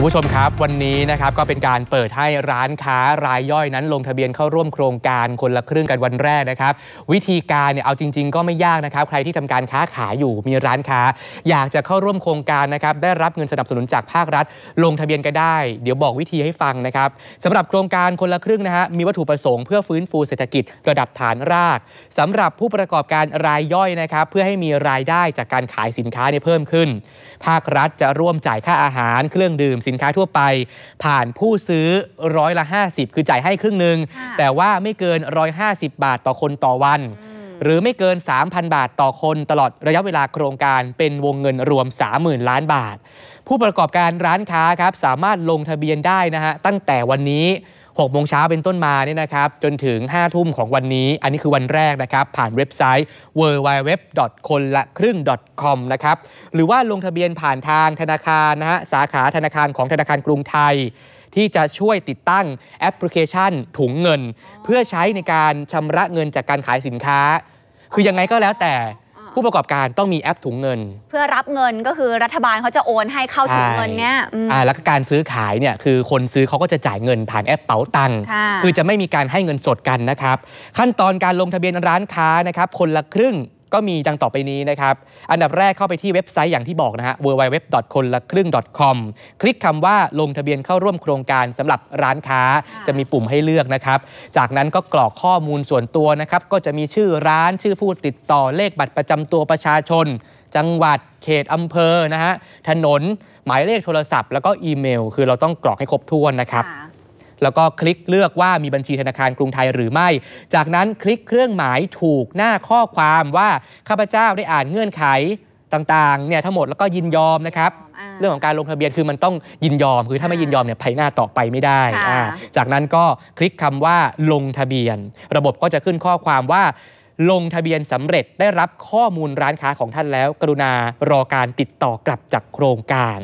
คุณผู้ชมครับวันนี้นะครับก็เป็นการเปิดให้ร้านค้ารายย่อยนั้น ลงทะเบียนเข้าร่วมโครงการคนละครึ่งกันวันแรกนะครับ วิธีการเนี่ยเอาจริง ๆ ก็ไม่ยากนะครับใครที่ทำการค้าขายอยู่มีร้านค้า อยากจะเข้าร่วมโครงการนะครับ ได้รับเงินสนับสนุนจากภาครัฐ ลงทะเบียนก็ได้ เดี๋ยวบอกวิธีให้ฟังนะครับสำหรับโครงการคนละครึ่งนะฮะมีวัตถุประสงค์เพื่อฟื้นฟูเศรษฐกิจระดับฐานราก สำหรับผู้ประกอบการรายย่อยนะครับเพื่อให้มีรายได้จากการขายสินค้าเนี่ยเพิ่มขึ้น ภาครัฐจะร่วมจ่ายค่าอาหารเครื่องดื่มสินค้าทั่วไปผ่านผู้ซื้อร้อยละ50 คือจ่ายให้ครึ่งหนึ่ง แต่ว่าไม่เกิน 150 บาทต่อคนต่อวัน หรือไม่เกิน 3,000 บาทต่อคนตลอดระยะเวลาโครงการเป็นวงเงินรวม 30,000ล้านบาท ผู้ประกอบการร้านค้าครับสามารถลงทะเบียนได้นะฮะตั้งแต่วันนี้6โมงเช้าเป็นต้นมาเนี่ยนะครับจนถึง 5 ทุ่มของวันนี้ อันนี้คือวันแรกนะครับ ผ่านเว็บไซต์ w w w คนละครึ่ง .com นะครับหรือว่าลงทะเบียนผ่านทางธนาคารนะฮะสาขาธนาคารของธนาคารกรุงไทย ที่จะช่วยติดตั้งแอปพลิเคชันถุงเงิน เพื่อใช้ในการชำระเงินจากการขายสินค้า คือยังไงก็แล้วแตู่้ประกอบการต้องมีแอปถุงเงิน เพื่อรับเงินก็คือรัฐบาลเขาจะโอนให้เข้าถุงเงินเนี้ยอ่าแล้วก็การซื้อขายเนี่ยคือคนซื้อเขาก็จะจ่ายเงินผ่านแอปเป๋าตังค์คือจะไม่มีการให้เงินสดกันนะครับ ขั้นตอนการลงทะเบียนร้านค้านะครับคนละครึ่งก็มีดังต่อไปนี้นะครับ อันดับแรกเข้าไปที่เว็บไซต์อย่างที่บอกนะฮะ www. คนละครึ่ง .com คลิกคำว่าลงทะเบียนเข้าร่วมโครงการสำหรับร้านค้าจะมีปุ่มให้เลือกนะครับ จากนั้นก็กรอกข้อมูลส่วนตัวนะครับ ก็จะมีชื่อร้านชื่อผู้ติดต่อเลขบัตรประจำตัวประชาชน จังหวัดเขตอำเภอ นะฮะ ถนนหมายเลขโทรศัพท์แล้วก็อีเมลคือเราต้องกรอกให้ครบถ้วนนะครับแล้วก็คลิกเลือกว่ามีบัญชีธนาคารกรุงไทยหรือไม่ จากนั้นคลิกเครื่องหมายถูกหน้าข้อความว่าข้าพเจ้าได้อ่านเงื่อนไขต่างๆเนี่ยทั้งหมด แล้วก็ยินยอมนะครับ เรื่องของการลงทะเบียนคือมันต้องยินยอมคือถ้าไม่ยินยอมเนี่ยไปหน้าต่อไปไม่ได้ จากนั้นก็คลิกคำว่าลงทะเบียน ระบบก็จะขึ้นข้อความว่าลงทะเบียนสำเร็จได้รับข้อมูลร้านค้าของท่านแล้ว กรุณารอการติดต่อกลับจากโครงการ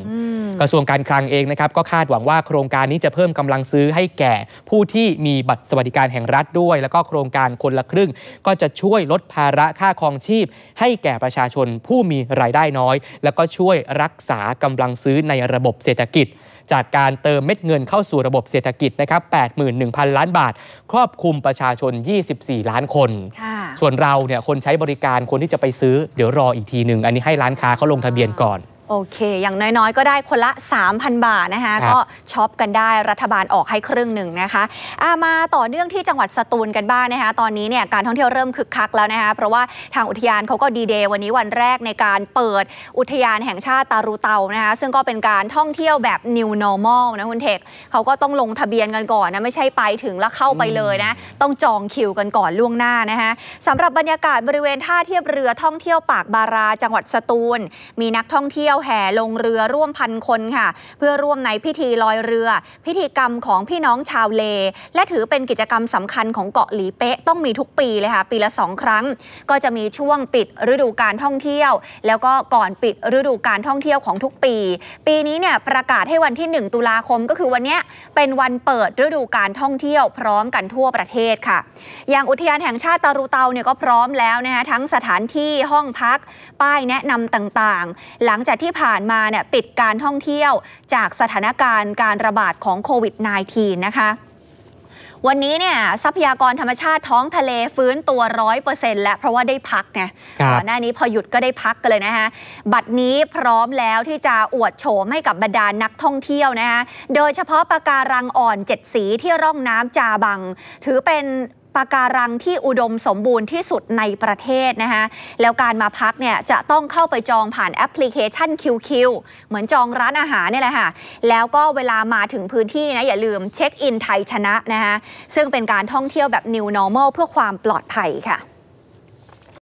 กระทรวงการคลังเองนะครับก็คาดหวังว่าโครงการนี้จะเพิ่มกำลังซื้อให้แก่ผู้ที่มีบัตรสวัสดิการแห่งรัฐด้วย แล้วก็โครงการคนละครึ่ง ก็จะช่วยลดภาระค่าครองชีพ ให้แก่ประชาชนผู้มีรายได้น้อย แล้วก็ช่วยรักษากำลังซื้อในระบบเศรษฐกิจ จากการเติมเม็ดเงินเข้าสู่ระบบเศรษฐกิจนะครับ 81,000 ล้านบาท ครอบคลุมประชาชน 24 ล้านคนคส่วนเราเนี่ยคนใช้บริการคนที่จะไปซื้อเดี๋ยวรออีกทีหนึ่ง อันนี้ให้ร้านค้าเขาลงทะเบียนก่อนโอเค อย่างน้อยๆ ก็ได้คนละ 3,000 บาทนะคะ ก็ช็อปกันได้รัฐบาลออกให้ครึ่งหนึ่งนะคะามาต่อเนื่องที่จังหวัดสตูลกันบ้างนะคะ ตอนนี้เนี่ยการท่องเที่ยวเริ่มคึกคักแล้วนะคะ เพราะว่าทางอุทยานเขาก็ดีเดย์วันนี้วันแรกในการเปิดอุทยานแห่งชาติตารูเตานะคะ ซึ่งก็เป็นการท่องเที่ยวแบบ new normal นะคุณเทคเขาก็ต้องลงทะเบียนกันก่อนนะ ไม่ใช่ไปถึงแล้วเข้าไปเลยนะ ต้องจองคิวกันก่อนล่วงหน้านะคะสำหรับบรรยากาศบริเวณท่าเทียบเรือท่องเที่ยวปากบารา จังหวัดสตูล มีนักท่องเที่ยวแห่ลงเรือร่วมพันคนค่ะ เพื่อร่วมในพิธีลอยเรือพิธีกรรมของพี่น้องชาวเล และถือเป็นกิจกรรมสำคัญของเกาะหลีเป๊ะต้องมีทุกปีเลยค่ะปีละสองครั้ง ก็จะมีช่วงปิดฤดูการท่องเที่ยว แล้วก็ก่อนปิดฤดูการท่องเที่ยวของทุกปี ปีนี้เนี่ยประกาศให้วันที่ 1 ตุลาคมก็คือวันนี้เป็นวันเปิดฤดูการท่องเที่ยวพร้อมกันทั่วประเทศค่ะ อย่างอุทยานแห่งชาติตารูเตาเนี่ยก็พร้อมแล้วนะคะทั้งสถานที่ห้องพัก ป้ายแนะนำต่างๆ หลังจากที่ผ่านมาเนี่ยปิดการท่องเที่ยวจากสถานการณ์การระบาดของโควิด -19 นะคะ วันนี้เนี่ยทรัพยากรธรรมชาติท้องทะเลฟื้นตัวร้อยเปอร์เซ็นต์แล้ว เพราะว่าได้พักไงก่อนหน้านี้พอหยุดก็ได้พักกันเลยนะคะบัดนี้พร้อมแล้วที่จะอวดโฉมให้กับบรรดานนักท่องเที่ยวนะฮะโดยเฉพาะปะการังอ่อนเจ็ดสีที่ร่องน้ำจาบัง ถือเป็นปะการังที่อุดมสมบูรณ์ที่สุดในประเทศนะคะแล้วการมาพักเนี่ย จะต้องเข้าไปจองผ่านแอปพลิเคชัน QQ เหมือนจองร้านอาหารเนี่ยแหละค่ะแล้วก็เวลามาถึงพื้นที่นะ อย่าลืมเช็คอินไทยชนะนะคะซึ่งเป็นการท่องเที่ยวแบบ New Normal เพื่อความปลอดภัยค่ะ